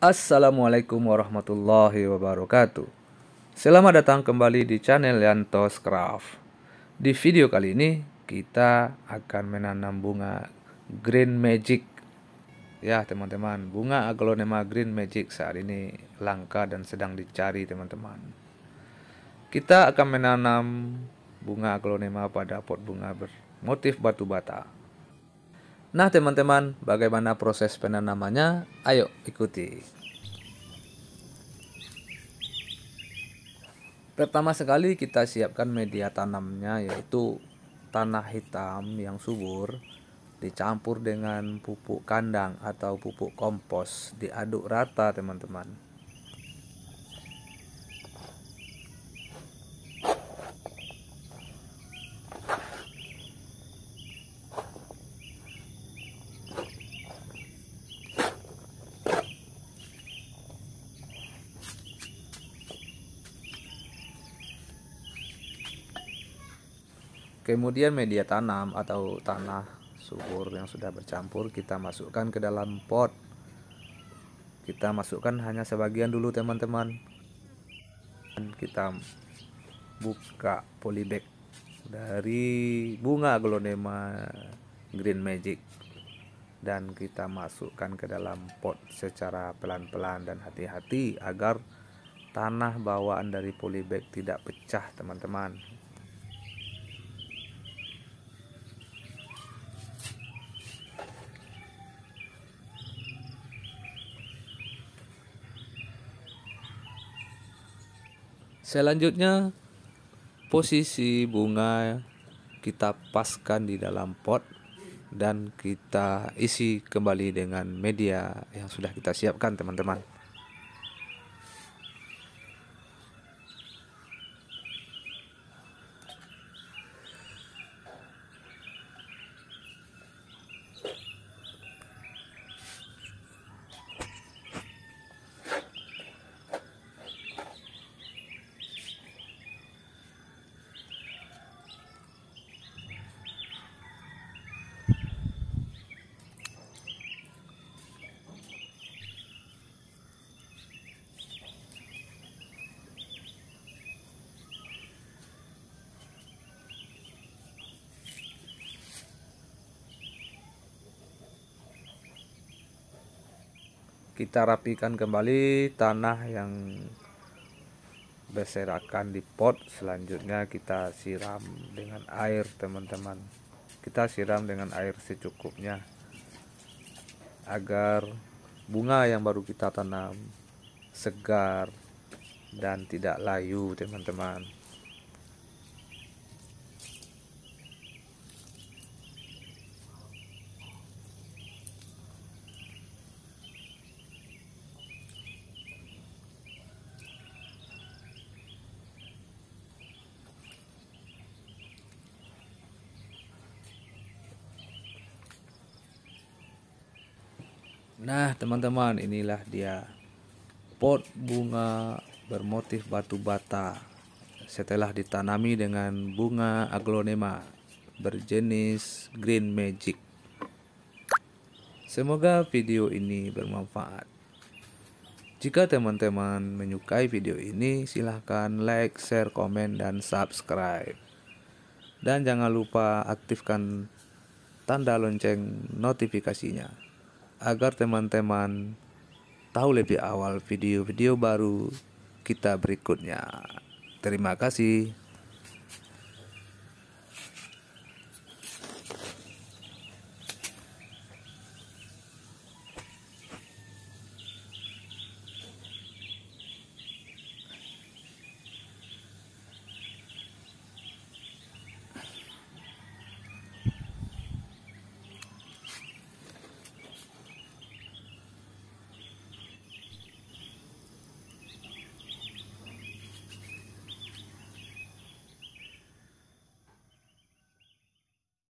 Assalamualaikum warahmatullahi wabarakatuh Selamat datang kembali di channel Yantos Craft Di video kali ini kita akan menanam bunga Green Magic Ya teman-teman, bunga aglonema Green Magic saat ini langka dan sedang dicari teman-teman Kita akan menanam bunga aglonema pada pot bunga bermotif batu bata Nah teman-teman, bagaimana proses penanamannya? Ayo ikuti. Pertama sekali kita siapkan media tanamnya yaitu tanah hitam yang subur dicampur dengan pupuk kandang atau pupuk kompos diaduk rata teman-teman. Kemudian media tanam atau tanah subur yang sudah bercampur kita masukkan ke dalam pot. Kita masukkan hanya sebagian dulu teman-teman. Dan Kita buka polybag dari bunga glonema green magic dan kita masukkan ke dalam pot secara pelan-pelan dan hati-hati agar tanah bawaan dari polybag tidak pecah teman-teman Selanjutnya posisi bunga kita paskan di dalam pot dan kita isi kembali dengan media yang sudah kita siapkan teman-teman. kita rapikan kembali tanah yang berserakan di pot selanjutnya kita siram dengan air teman-teman kita siram dengan air secukupnya agar bunga yang baru kita tanam segar dan tidak layu teman-teman Nah, teman-teman, inilah dia pot bunga bermotif batu bata setelah ditanami dengan bunga aglonema berjenis green magic. Semoga video ini bermanfaat. Jika teman-teman menyukai video ini, silahkan like, share, komen, dan subscribe. Dan jangan lupa aktifkan tanda lonceng notifikasinya agar teman-teman tahu lebih awal video-video baru kita berikutnya. Terima kasih.